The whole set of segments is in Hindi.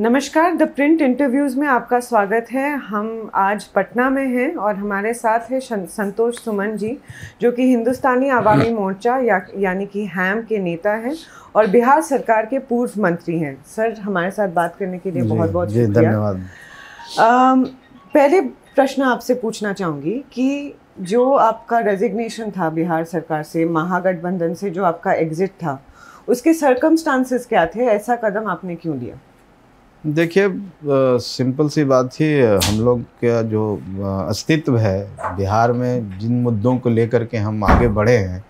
नमस्कार द प्रिंट इंटरव्यूज़ में आपका स्वागत है हम आज पटना में हैं और हमारे साथ है संतोष सुमन जी जो कि हिंदुस्तानी आवामी मोर्चा या यानी कि हैम के नेता हैं और बिहार सरकार के पूर्व मंत्री हैं सर हमारे साथ बात करने के लिए बहुत बहुत शुक्रिया धन्यवाद पहले प्रश्न आपसे पूछना चाहूँगी कि जो आपका रेजिग्नेशन था बिहार सरकार से महागठबंधन से जो आपका एग्ज़िट था उसके सरकमस्टांसेस क्या थे ऐसा कदम आपने क्यों लिया देखिए सिंपल सी बात थी हम लोग का जो अस्तित्व है बिहार में जिन मुद्दों को लेकर के हम आगे बढ़े हैं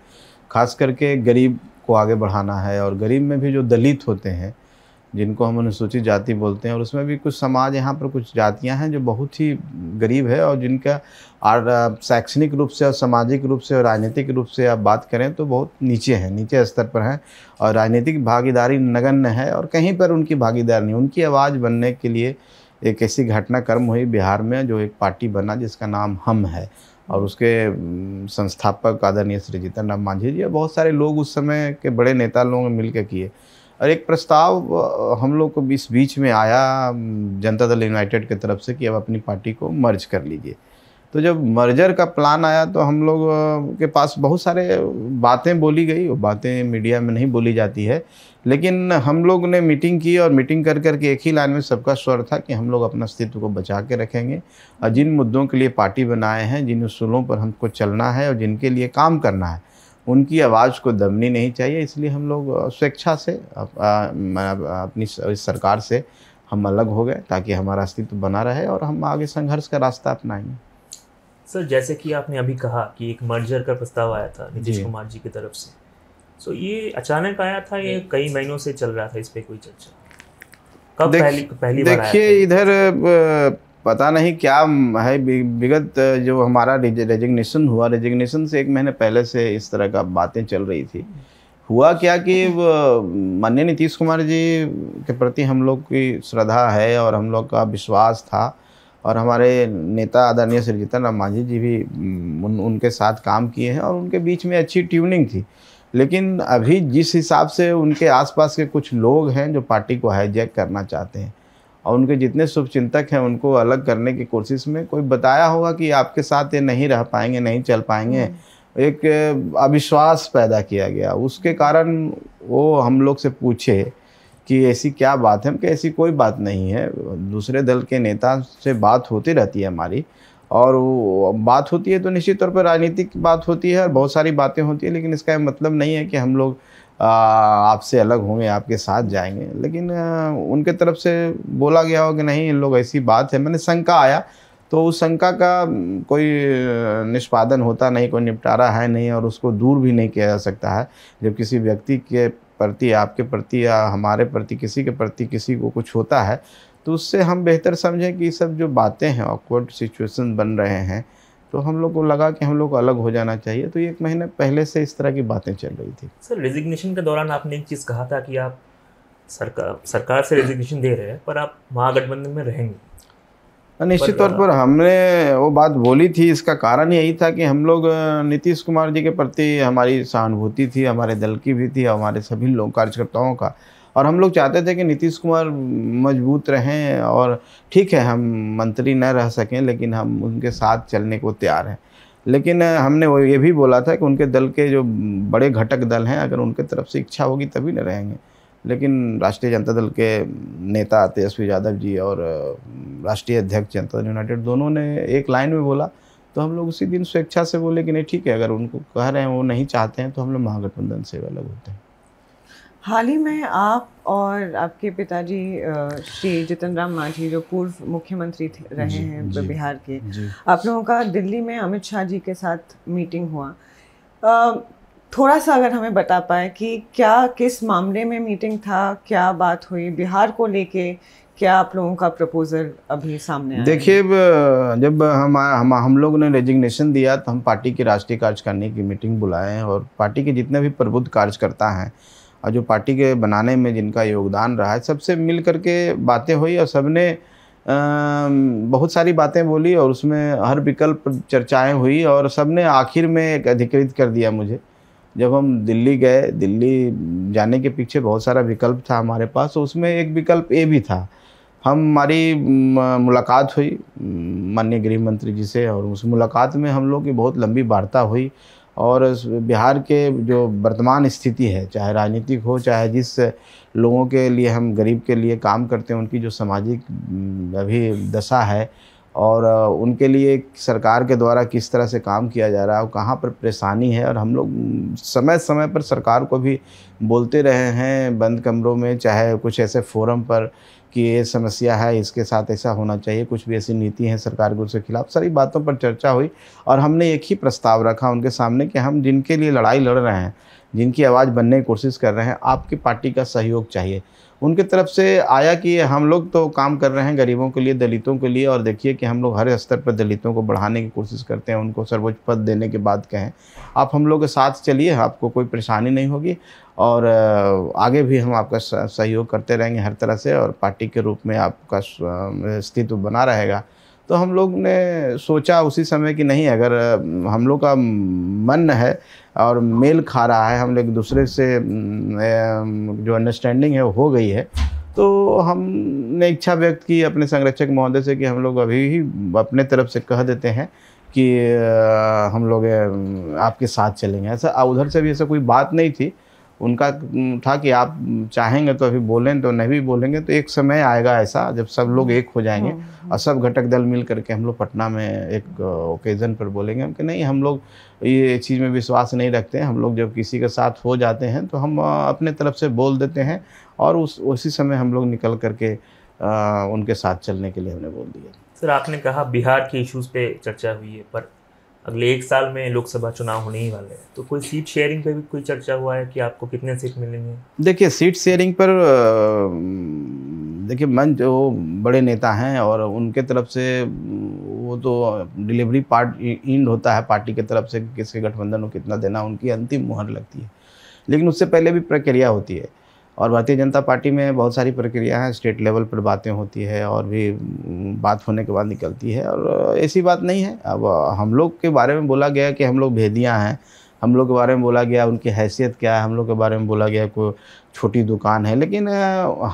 खास करके गरीब को आगे बढ़ाना है और गरीब में भी जो दलित होते हैं जिनको हम अनुसूचित जाति बोलते हैं और उसमें भी कुछ समाज यहाँ पर कुछ जातियाँ हैं जो बहुत ही गरीब है और जिनका और शैक्षणिक रूप से और सामाजिक रूप से और राजनीतिक रूप से आप बात करें तो बहुत नीचे हैं नीचे स्तर पर हैं और राजनीतिक भागीदारी नगण्य है और कहीं पर उनकी भागीदारी नहीं उनकी आवाज़ बनने के लिए एक ऐसी घटनाक्रम हुई बिहार में जो एक पार्टी बना जिसका नाम हम है और उसके संस्थापक आदरणीय श्री जीतन राम मांझी जी बहुत सारे लोग उस समय के बड़े नेता ने मिलकर किए और एक प्रस्ताव हम लोग को इस बीच में आया जनता दल यूनाइटेड की तरफ से कि अब अपनी पार्टी को मर्ज कर लीजिए तो जब मर्जर का प्लान आया तो हम लोग के पास बहुत सारे बातें बोली गई वो बातें मीडिया में नहीं बोली जाती है लेकिन हम लोग ने मीटिंग की और मीटिंग कर करके एक ही लाइन में सबका स्वर था कि हम लोग अपना अस्तित्व को बचा के रखेंगे और जिन मुद्दों के लिए पार्टी बनाए हैं जिन उसूलों पर हमको चलना है और जिनके लिए काम करना है उनकी आवाज़ को दबनी नहीं चाहिए इसलिए हम लोग स्वेच्छा से अपनी सरकार से हम अलग हो गए ताकि हमारा अस्तित्व बना रहे और हम आगे संघर्ष का रास्ता अपनाएंगे सर जैसे कि आपने अभी कहा कि एक मर्जर का प्रस्ताव आया था नीतीश कुमार जी की तरफ से सो तो ये अचानक आया था ये कई महीनों से चल रहा था इस पर कोई चर्चा कब पहली पहली देखिए इधर पता नहीं क्या है विगत जो हमारा रेजिग्नेशन हुआ रेजिग्नेशन से एक महीने पहले से इस तरह का बातें चल रही थी हुआ क्या कि माननीय नीतीश कुमार जी के प्रति हम लोग की श्रद्धा है और हम लोग का विश्वास था और हमारे नेता आदरणीय श्री जीतन राम मांझी जी भी उन, उनके साथ काम किए हैं और उनके बीच में अच्छी ट्यूनिंग थी लेकिन अभी जिस हिसाब से उनके आसपास के कुछ लोग हैं जो पार्टी को हाईजैक करना चाहते हैं और उनके जितने शुभचिंतक हैं उनको अलग करने की कोशिश में कोई बताया होगा कि आपके साथ ये नहीं रह पाएंगे नहीं चल पाएंगे हम्म। एक अविश्वास पैदा किया गया उसके कारण वो हम लोग से पूछे कि ऐसी क्या बात है कि ऐसी कोई बात नहीं है दूसरे दल के नेता से बात होती रहती है हमारी और बात होती है तो निश्चित तौर पर राजनीतिक बात होती है और बहुत सारी बातें होती है लेकिन इसका मतलब नहीं है कि हम लोग आपसे अलग होंगे आपके साथ जाएंगे लेकिन उनके तरफ से बोला गया हो कि नहीं इन लोग ऐसी बात है मैंने शंका आया तो उस शंका का कोई निष्पादन होता नहीं कोई निपटारा है नहीं और उसको दूर भी नहीं किया जा सकता है जब किसी व्यक्ति के प्रति आपके प्रति या हमारे प्रति किसी के प्रति किसी को कुछ होता है तो उससे हम बेहतर समझें कि सब जो बातें हैं ऑकवर्ड सिचुएशन बन रहे हैं तो हम लोग को लगा कि हम लोग को अलग हो जाना चाहिए तो एक महीने पहले से इस तरह की बातें चल रही थी सर रेजिग्नेशन के दौरान आपने एक चीज़ कहा था कि आप सरकार सरकार से रेजिग्नेशन दे रहे हैं पर आप महागठबंधन में रहेंगे हाँ, निश्चित तौर पर हमने वो बात बोली थी इसका कारण यही था कि हम लोग नीतीश कुमार जी के प्रति हमारी सहानुभूति थी हमारे दल की भी थी हमारे सभी लोग कार्यकर्ताओं का और हम लोग चाहते थे कि नीतीश कुमार मजबूत रहें और ठीक है हम मंत्री न रह सकें लेकिन हम उनके साथ चलने को तैयार हैं लेकिन हमने वो ये भी बोला था कि उनके दल के जो बड़े घटक दल हैं अगर उनके तरफ से इच्छा होगी तभी न रहेंगे लेकिन राष्ट्रीय जनता दल के नेता तेजस्वी यादव जी और राष्ट्रीय अध्यक्ष जनता दल यूनाइटेड दोनों ने एक लाइन में बोला तो हम लोग उसी दिन स्वेच्छा से बोले कि नहीं ठीक है अगर उनको कह रहे हैं वो नहीं चाहते हैं तो हम लोग महागठबंधन से अलग होते हैं हाल ही में आप और आपके पिताजी श्री जितन राम मांझी जो पूर्व मुख्यमंत्री रहे हैं बिहार के आप लोगों का दिल्ली में अमित शाह जी के साथ मीटिंग हुआ थोड़ा सा अगर हमें बता पाए कि क्या किस मामले में मीटिंग था क्या बात हुई बिहार को लेके क्या आप लोगों का प्रपोजल अभी सामने आया देखिए जब हम हम हम लोग ने रेजिग्नेशन दिया तो हम पार्टी की राष्ट्रीय कार्यकारिणी की मीटिंग बुलाए और पार्टी के जितने भी प्रबुद्ध कार्यकर्ता हैं और जो पार्टी के बनाने में जिनका योगदान रहा है सबसे मिल करके बातें हुई और सबने बहुत सारी बातें बोली और उसमें हर विकल्प चर्चाएं हुई और सबने आखिर में एक अधिकृत कर दिया मुझे जब हम दिल्ली गए दिल्ली जाने के पीछे बहुत सारा विकल्प था हमारे पास तो उसमें एक विकल्प ए भी था हम हमारी मुलाकात हुई माननीय गृह मंत्री जी से और उस मुलाकात में हम लोग की बहुत लंबी वार्ता हुई और बिहार के जो वर्तमान स्थिति है चाहे राजनीतिक हो चाहे जिस लोगों के लिए हम गरीब के लिए काम करते हैं उनकी जो सामाजिक अभी दशा है और उनके लिए सरकार के द्वारा किस तरह से काम किया जा रहा है और कहाँ पर परेशानी है और हम लोग समय समय पर सरकार को भी बोलते रहे हैं बंद कमरों में चाहे कुछ ऐसे फोरम पर कि ये समस्या है इसके साथ ऐसा होना चाहिए कुछ भी ऐसी नीति है सरकार की उसके खिलाफ सारी बातों पर चर्चा हुई और हमने एक ही प्रस्ताव रखा उनके सामने कि हम जिनके लिए लड़ाई लड़ रहे हैं जिनकी आवाज़ बनने की कोशिश कर रहे हैं आपकी पार्टी का सहयोग चाहिए उनकी तरफ से आया कि हम लोग तो काम कर रहे हैं गरीबों के लिए दलितों के लिए और देखिए कि हम लोग हर स्तर पर दलितों को बढ़ाने की कोशिश करते हैं उनको सर्वोच्च पद देने के बाद कहें आप हम लोग के साथ चलिए आपको कोई परेशानी नहीं होगी और आगे भी हम आपका सहयोग करते रहेंगे हर तरह से और पार्टी के रूप में आपका अस्तित्व बना रहेगा तो हम लोग ने सोचा उसी समय कि नहीं अगर हम लोग का मन है और मेल खा रहा है हम लोग एक दूसरे से जो अंडरस्टैंडिंग है हो गई है तो हमने इच्छा व्यक्त की अपने संरक्षक महोदय से कि हम लोग अभी ही अपने तरफ से कह देते हैं कि हम लोग आपके साथ चलेंगे ऐसा उधर से भी ऐसा कोई बात नहीं थी उनका था कि आप चाहेंगे तो अभी बोलें तो नहीं भी बोलेंगे तो एक समय आएगा ऐसा जब सब लोग हम्म। एक हो जाएंगे हम्म, हम्म। और सब घटक दल मिल करके हम लोग पटना में एक ओकेज़न पर बोलेंगे कि नहीं हम लोग ये चीज़ में विश्वास नहीं रखते हैं हम लोग जब किसी के साथ हो जाते हैं तो हम अपने तरफ से बोल देते हैं और उस उसी समय हम लोग निकल करके उनके साथ चलने के लिए हमने बोल दिया सर आपने कहा बिहार के इश्यूज़ पे चर्चा हुई है पर अगले एक साल में लोकसभा चुनाव होने ही वाले हैं तो कोई सीट शेयरिंग पे भी कोई चर्चा हुआ है कि आपको कितने सीट मिलेंगे देखिए सीट शेयरिंग पर देखिए मन जो बड़े नेता हैं और उनके तरफ से वो तो डिलीवरी पार्ट इंड होता है पार्टी के तरफ से किसके गठबंधन को कितना देना उनकी अंतिम मुहर लगती है लेकिन उससे पहले भी प्रक्रिया होती है और भारतीय जनता पार्टी में बहुत सारी प्रक्रिया हैं स्टेट लेवल पर बातें होती है और भी बात होने के बाद निकलती है और ऐसी बात नहीं है अब हम लोग के बारे में बोला गया कि हम लोग भेदियाँ हैं हम लोग के बारे में बोला गया उनकी हैसियत क्या है हम लोग के बारे में बोला गया कोई छोटी दुकान है लेकिन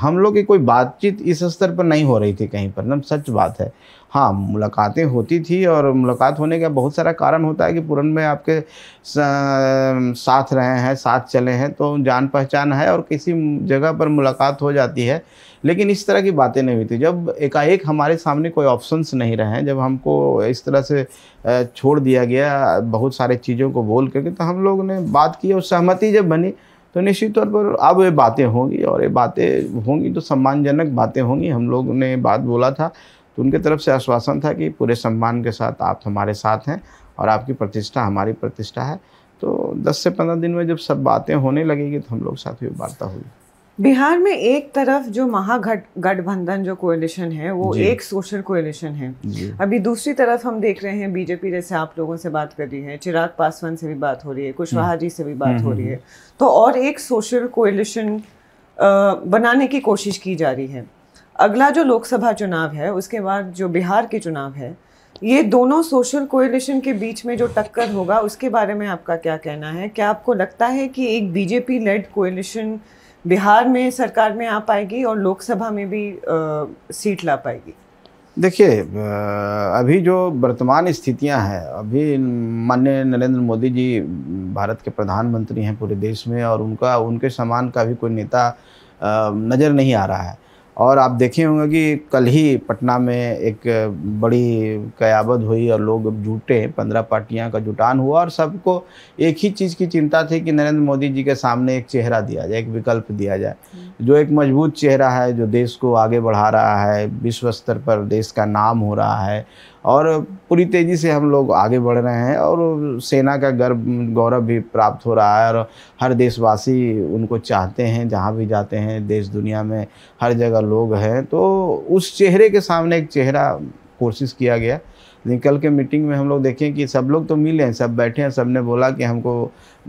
हम लोग की कोई बातचीत इस स्तर पर नहीं हो रही थी कहीं पर ना सच बात है हाँ मुलाकातें होती थी और मुलाकात होने का बहुत सारा कारण होता है कि पूरन में आपके साथ रहे हैं साथ चले हैं तो जान पहचान है और किसी जगह पर मुलाकात हो जाती है लेकिन इस तरह की बातें नहीं हुई थी जब एकाएक हमारे सामने कोई ऑप्शंस नहीं रहे जब हमको इस तरह से छोड़ दिया गया बहुत सारे चीज़ों को बोल करके तो हम लोग ने बात की और सहमति जब बनी तो निश्चित तौर पर अब ये बातें होंगी और ये बातें होंगी तो सम्मानजनक बातें होंगी हम लोग ने बात बोला था तो उनके तरफ से आश्वासन था कि पूरे सम्मान के साथ आप हमारे साथ हैं और आपकी प्रतिष्ठा हमारी प्रतिष्ठा है तो 10 से 15 दिन में जब सब बातें होने लगेगी तो हम लोग साथ हुई वार्ता हुई बिहार में एक तरफ जो महागठ गठबंधन जो कोएलिशन है वो एक सोशल कोएलिशन है अभी दूसरी तरफ हम देख रहे हैं बीजेपी जैसे आप लोगों से बात कर रही है चिराग पासवान से भी बात हो रही है कुशवाहा हम्म। जी से भी बात हो रही हम्म। है तो और एक सोशल कोएलिशन बनाने की कोशिश की जा रही है अगला जो लोकसभा चुनाव है उसके बाद जो बिहार के चुनाव है ये दोनों सोशल कोएलिशन के बीच में जो टक्कर होगा उसके बारे में आपका क्या कहना है क्या आपको लगता है कि एक बीजेपी लेड कोएलिशन बिहार में सरकार में आ पाएगी और लोकसभा में भी आ, सीट ला पाएगी देखिए अभी जो वर्तमान स्थितियां हैं अभी माननीय नरेंद्र मोदी जी भारत के प्रधानमंत्री हैं पूरे देश में और उनका उनके समान का भी कोई नेता नज़र नहीं आ रहा है और आप देखे होंगे कि कल ही पटना में एक बड़ी कयाबत हुई और लोग जुटे पंद्रह पार्टियां का जुटान हुआ और सबको एक ही चीज़ की चिंता थी कि नरेंद्र मोदी जी के सामने एक चेहरा दिया जाए एक विकल्प दिया जाए हम्म। जो एक मजबूत चेहरा है जो देश को आगे बढ़ा रहा है विश्व स्तर पर देश का नाम हो रहा है और पूरी तेज़ी से हम लोग आगे बढ़ रहे हैं और सेना का गर्व गौरव भी प्राप्त हो रहा है और हर देशवासी उनको चाहते हैं जहाँ भी जाते हैं देश दुनिया में हर जगह लोग हैं तो उस चेहरे के सामने एक चेहरा कोशिश किया गया लेकिन कल के मीटिंग में हम लोग देखें कि सब लोग तो मिले हैं सब बैठे हैं सब ने बोला कि हमको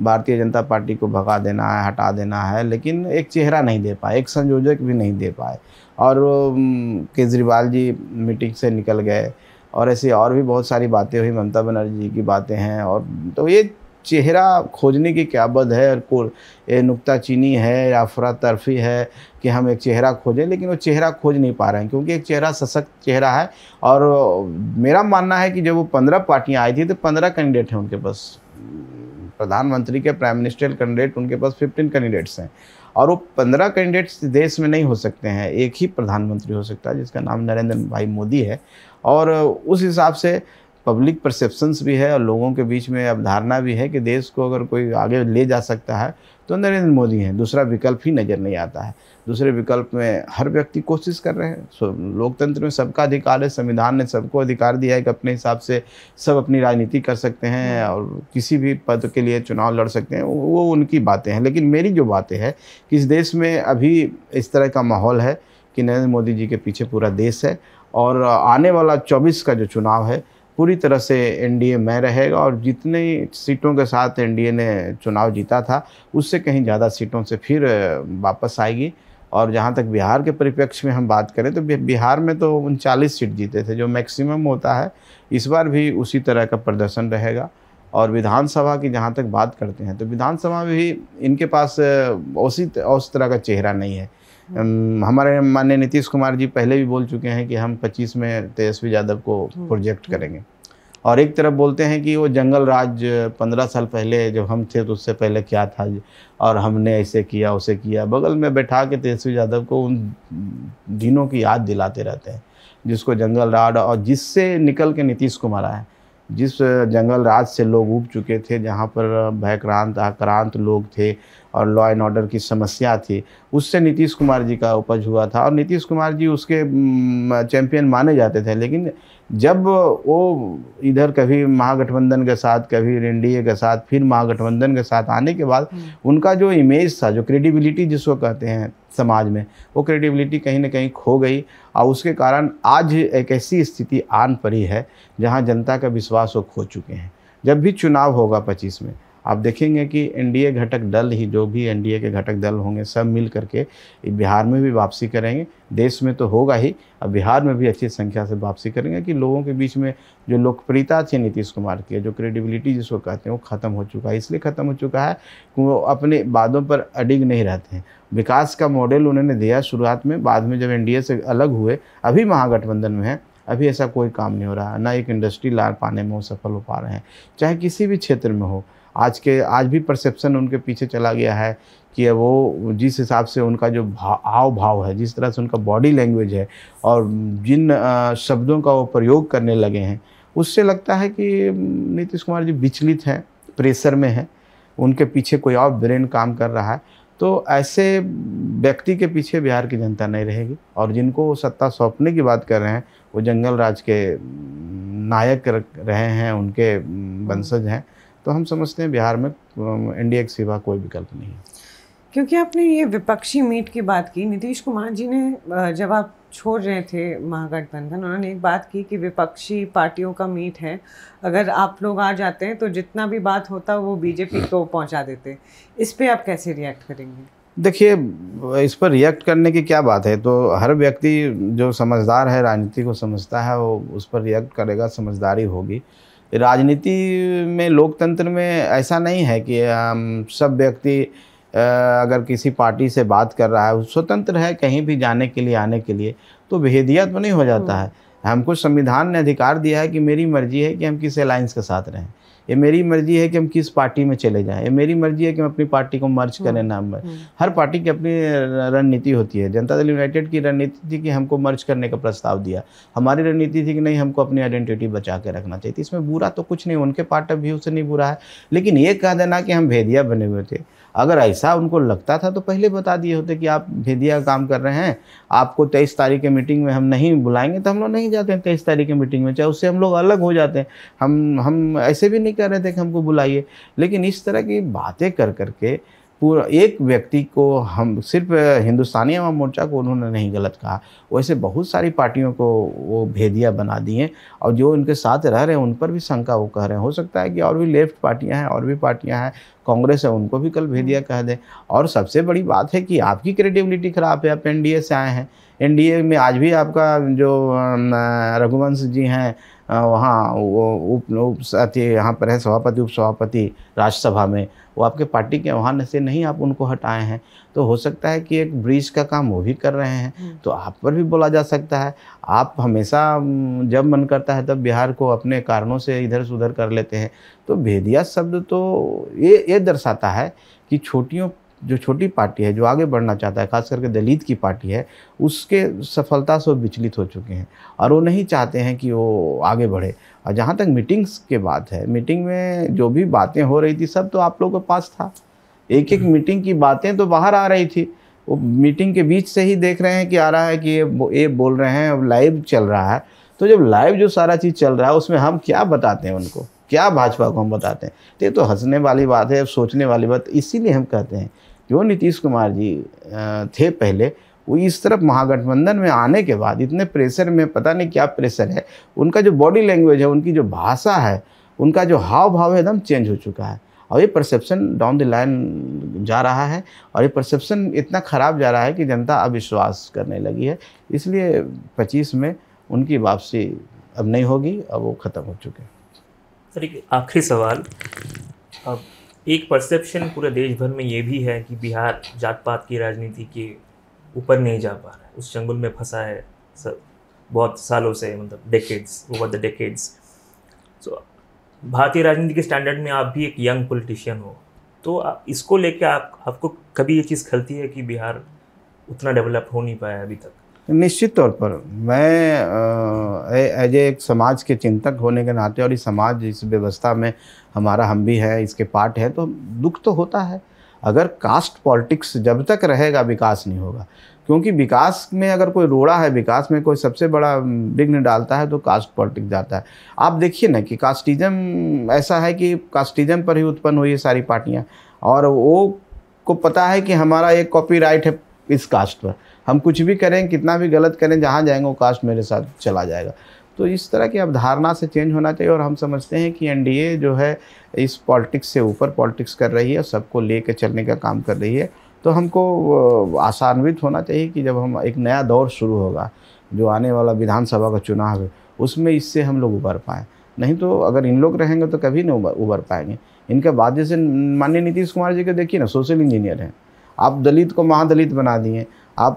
भारतीय जनता पार्टी को भगा देना है हटा देना है लेकिन एक चेहरा नहीं दे पाए एक संयोजक भी नहीं दे पाए और केजरीवाल जी मीटिंग से निकल गए और ऐसी और भी बहुत सारी बातें हुई ममता बनर्जी जी की बातें हैं और तो ये चेहरा खोजने की क्या बद है और ये नुकताचीनी है या अफरा तरफी है कि हम एक चेहरा खोजें लेकिन वो चेहरा खोज नहीं पा रहे हैं क्योंकि एक चेहरा सशक्त चेहरा है और मेरा मानना है कि जब वो पंद्रह पार्टियाँ आई थी तो पंद्रह कैंडिडेट हैं उनके पास प्रधानमंत्री के प्राइम मिनिस्टर कैंडिडेट उनके पास फिफ्टीन कैंडिडेट्स हैं और वो पंद्रह कैंडिडेट्स देश में नहीं हो सकते हैं एक ही प्रधानमंत्री हो सकता है जिसका नाम नरेंद्र भाई मोदी है और उस हिसाब से पब्लिक परसेप्शंस भी है और लोगों के बीच में अवधारणा भी है कि देश को अगर कोई आगे ले जा सकता है तो नरेंद्र मोदी हैं दूसरा विकल्प ही नज़र नहीं आता है दूसरे विकल्प में हर व्यक्ति कोशिश कर रहे हैं सो लोकतंत्र में सबका अधिकार है संविधान ने सबको अधिकार दिया है कि अपने हिसाब से सब अपनी राजनीति कर सकते हैं हम्म। और किसी भी पद के लिए चुनाव लड़ सकते हैं वो उनकी बातें हैं लेकिन मेरी जो बातें हैं कि इस देश में अभी इस तरह का माहौल है कि नरेंद्र मोदी जी के पीछे पूरा देश है और आने वाला चौबीस का जो चुनाव है पूरी तरह से ए में रहेगा और जितने सीटों के साथ ए ने चुनाव जीता था उससे कहीं ज़्यादा सीटों से फिर वापस आएगी और जहाँ तक बिहार के परिप्रेक्ष्य में हम बात करें तो बिहार में तो उनचालीस सीट जीते थे जो मैक्सिमम होता है इस बार भी उसी तरह का प्रदर्शन रहेगा और विधानसभा की जहाँ तक बात करते हैं तो विधानसभा में भी इनके पास उसी उस तरह का चेहरा नहीं है हमारे माननीय नीतीश कुमार जी पहले भी बोल चुके हैं कि हम 25 में तेजस्वी यादव को हम्म। प्रोजेक्ट करेंगे और एक तरफ बोलते हैं कि वो जंगल राज पंद्रह साल पहले जब हम थे तो उससे पहले क्या था और हमने ऐसे किया उसे किया बगल में बैठा के तेजस्वी यादव को उन दिनों की याद दिलाते रहते हैं जिसको जंगल राज और जिससे निकल के नीतीश कुमार आए जिस जंगल राज से लोग उब चुके थे जहाँ पर भयक्रांत आक्रांत लोग थे और लॉ एंड ऑर्डर की समस्या थी उससे नीतीश कुमार जी का उपज हुआ था और नीतीश कुमार जी उसके चैम्पियन माने जाते थे लेकिन जब वो इधर कभी महागठबंधन के साथ कभी एन के साथ फिर महागठबंधन के साथ आने के बाद हम्म। उनका जो इमेज था जो क्रेडिबिलिटी जिसको कहते हैं समाज में वो क्रेडिबिलिटी कहीं ना कहीं खो गई और उसके कारण आज एक ऐसी स्थिति आन पड़ी है जहां जनता का विश्वास वो खो चुके हैं जब भी चुनाव होगा पच्चीस में आप देखेंगे कि एनडीए घटक दल ही जो भी एनडीए के घटक दल होंगे सब मिल करके बिहार में भी वापसी करेंगे देश में तो होगा ही अब बिहार में भी अच्छी संख्या से वापसी करेंगे कि लोगों के बीच में जो लोकप्रियता थी नीतीश कुमार की जो क्रेडिबिलिटी जिसको कहते हैं वो ख़त्म हो चुका है इसलिए ख़त्म हो चुका है कि वो अपने बादों पर अडिग नहीं रहते हैं विकास का मॉडल उन्होंने दिया शुरुआत में बाद में जब एनडीए से अलग हुए अभी महागठबंधन में है अभी ऐसा कोई काम नहीं हो रहा ना एक इंडस्ट्री ला पाने में वो सफल हो पा रहे हैं चाहे किसी भी क्षेत्र में हो आज के आज भी परसेप्शन उनके पीछे चला गया है कि वो जिस हिसाब से उनका जो भाव भाव है जिस तरह से उनका बॉडी लैंग्वेज है और जिन शब्दों का वो प्रयोग करने लगे हैं उससे लगता है कि नीतीश कुमार जी विचलित हैं प्रेशर में हैं उनके पीछे कोई और ब्रेन काम कर रहा है तो ऐसे व्यक्ति के पीछे बिहार की जनता नहीं रहेगी और जिनको सत्ता सौंपने की बात कर रहे हैं वो जंगल राज के नायक रहे हैं उनके वंशज हैं तो हम समझते हैं बिहार में एन के सिवा कोई विकल्प नहीं क्योंकि आपने ये विपक्षी मीट की बात की नीतीश कुमार जी ने जब आप छोड़ रहे थे महागठबंधन उन्होंने एक बात की कि विपक्षी पार्टियों का मीट है अगर आप लोग आ जाते हैं तो जितना भी बात होता वो बीजेपी को पहुंचा देते इस पे आप कैसे रिएक्ट करेंगे देखिए इस पर रिएक्ट करने की क्या बात है तो हर व्यक्ति जो समझदार है राजनीति को समझता है वो उस पर रिएक्ट करेगा समझदारी होगी राजनीति में लोकतंत्र में ऐसा नहीं है कि सब व्यक्ति अगर किसी पार्टी से बात कर रहा है स्वतंत्र है कहीं भी जाने के लिए आने के लिए तो भेदिया तो नहीं हो जाता हम्म। है हमको संविधान ने अधिकार दिया है कि मेरी मर्जी है कि हम किस अलायंस के साथ रहें ये मेरी मर्जी है कि हम किस पार्टी में चले जाएं ये मेरी मर्जी है कि हम अपनी पार्टी को मर्ज करें हाँ। ना में हाँ। हर पार्टी की अपनी रणनीति होती है जनता दल यूनाइटेड की रणनीति थी कि हमको मर्ज करने का प्रस्ताव दिया हमारी रणनीति थी कि नहीं हमको अपनी आइडेंटिटी बचा के रखना चाहिए इसमें बुरा तो कुछ नहीं उनके पार्ट ऑफ व्यू से नहीं बुरा है लेकिन ये कह देना कि हम भेदिया बने हुए थे अगर ऐसा उनको लगता था तो पहले बता दिए होते कि आप भेदिया काम कर रहे हैं आपको तेईस तारीख के मीटिंग में हम नहीं बुलाएंगे तो हम लोग नहीं जाते हैं तेईस तारीख की मीटिंग में चाहे उससे हम लोग अलग हो जाते हैं हम हम ऐसे भी नहीं कर रहे थे कि हमको बुलाइए लेकिन इस तरह की बातें कर करके पूरा एक व्यक्ति को हम सिर्फ हिंदुस्तानी अवाम मोर्चा को उन्होंने नहीं गलत कहा वैसे बहुत सारी पार्टियों को वो भेदिया बना दी और जो उनके साथ रह रहे हैं उन पर भी शंका वो कह रहे हैं हो सकता है कि और भी लेफ्ट पार्टियां हैं और भी पार्टियां हैं कांग्रेस है उनको भी कल भेदिया कह दें और सबसे बड़ी बात है कि आपकी क्रेडिबिलिटी खराब है आप एन से आए हैं एन में आज भी आपका जो रघुवंश जी हैं वहाँ वो उप उप यहाँ पर है सभापति उपसभापति राज्यसभा में वो आपके पार्टी के आह्वान से नहीं आप उनको हटाए हैं तो हो सकता है कि एक ब्रिज का काम वो भी कर रहे हैं हम्म। तो आप पर भी बोला जा सकता है आप हमेशा जब मन करता है तब बिहार को अपने कारणों से इधर से उधर कर लेते हैं तो भेदिया शब्द तो ये ये दर्शाता है कि छोटियों जो छोटी पार्टी है जो आगे बढ़ना चाहता है खास करके दलित की पार्टी है उसके सफलता से वो विचलित हो चुके हैं और वो नहीं चाहते हैं कि वो आगे बढ़े और जहाँ तक मीटिंग्स के बात है मीटिंग में जो भी बातें हो रही थी सब तो आप लोगों के पास था एक एक हम्म। मीटिंग की बातें तो बाहर आ रही थी वो मीटिंग के बीच से ही देख रहे हैं कि आ रहा है कि ये ये बोल रहे हैं लाइव चल रहा है तो जब लाइव जो सारा चीज़ चल रहा है उसमें हम क्या बताते हैं उनको क्या भाजपा को हम बताते हैं तो ये तो हंसने वाली बात है सोचने वाली बात इसीलिए हम कहते हैं जो नीतीश कुमार जी थे पहले वो इस तरफ महागठबंधन में आने के बाद इतने प्रेशर में पता नहीं क्या प्रेशर है उनका जो बॉडी लैंग्वेज है उनकी जो भाषा है उनका जो हाव भाव है एकदम चेंज हो चुका है और ये परसेप्शन डाउन द लाइन जा रहा है और ये परसेप्शन इतना ख़राब जा रहा है कि जनता अविश्वास करने लगी है इसलिए 25 में उनकी वापसी अब नहीं होगी अब वो ख़त्म हो चुके हैं सर एक आखिरी सवाल अब एक परसेप्शन पूरे देश भर में ये भी है कि बिहार जात पात की राजनीति के ऊपर नहीं जा पा रहा है उस चंगुल में फंसा है सब बहुत सालों से मतलब decades over the decades so भारतीय राजनीति के स्टैंडर्ड में आप भी एक यंग पॉलिटिशियन हो तो इसको लेके आप आपको कभी ये चीज़ खलती है कि बिहार उतना डेवलप हो नहीं पाया अभी तक निश्चित तौर पर मैं एज एक समाज के चिंतक होने के नाते और इस समाज इस व्यवस्था में हमारा हम भी है इसके पार्ट है तो दुख तो होता है अगर कास्ट पॉलिटिक्स जब तक रहेगा विकास नहीं होगा क्योंकि विकास में अगर कोई रोड़ा है विकास में कोई सबसे बड़ा विघ्न डालता है तो कास्ट पॉलिटिक्स जाता है आप देखिए ना कि कास्टिज्म ऐसा है कि कास्टिज्म पर ही उत्पन्न हुई है सारी पार्टियाँ और वो को पता है कि हमारा एक कॉपी है इस कास्ट पर हम कुछ भी करें कितना भी गलत करें जहाँ जाएंगे वो कास्ट मेरे साथ चला जाएगा तो इस तरह की अवधारणा से चेंज होना चाहिए और हम समझते हैं कि एनडीए जो है इस पॉलिटिक्स से ऊपर पॉलिटिक्स कर रही है सबको ले कर चलने का काम कर रही है तो हमको आसान्वित होना चाहिए कि जब हम एक नया दौर शुरू होगा जो आने वाला विधानसभा का चुनाव है उसमें इससे हम लोग उभर पाएँ नहीं तो अगर इन लोग रहेंगे तो कभी नहीं उभर पाएंगे इनका बाद जैसे माननीय नीतीश कुमार जी के देखिए ना सोशल इंजीनियर हैं आप दलित को महादलित बना दिए आप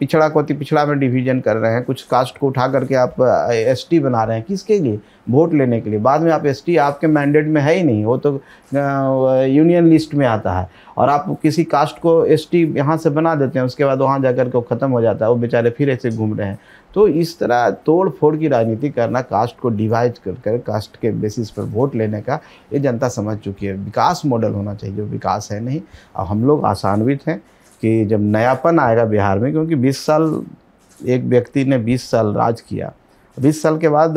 पिछड़ा को पिछड़ा में डिवीजन कर रहे हैं कुछ कास्ट को उठा करके आप एसटी बना रहे हैं किसके लिए वोट लेने के लिए बाद में आप एसटी आपके मैंडेट में है ही नहीं वो तो यूनियन लिस्ट में आता है और आप किसी कास्ट को एसटी यहाँ से बना देते हैं उसके बाद वहाँ जा कर के वो ख़त्म हो जाता है वो बेचारे फिर ऐसे घूम रहे हैं तो इस तरह तोड़ फोड़ की राजनीति करना कास्ट को डिवाइड कर कर कास्ट के बेसिस पर वोट लेने का ये जनता समझ चुकी है विकास मॉडल होना चाहिए जो विकास है नहीं और हम लोग आसान्वित हैं कि जब नयापन आएगा बिहार में क्योंकि 20 साल एक व्यक्ति ने 20 साल राज किया 20 साल के बाद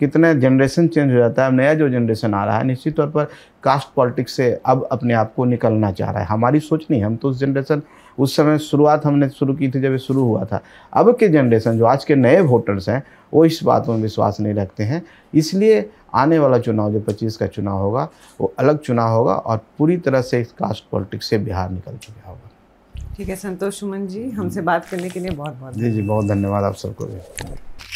कितने जनरेशन चेंज हो जाता है नया जो जनरेशन आ रहा है निश्चित तौर पर कास्ट पॉलिटिक्स से अब अपने आप को निकलना चाह रहा है हमारी सोच नहीं हम तो उस जनरेशन उस समय शुरुआत हमने शुरू की थी जब ये शुरू हुआ था अब के जनरेशन जो आज के नए वोटर्स हैं वो इस बात में विश्वास नहीं रखते हैं इसलिए आने वाला चुनाव जो 25 का चुनाव होगा वो अलग चुनाव होगा और पूरी तरह से इस कास्ट पॉलिटिक्स से बिहार निकल चुका होगा ठीक है संतोष सुमन जी हमसे हम्म। बात करने के लिए बहुत बहुत जी जी बहुत धन्यवाद आप सबको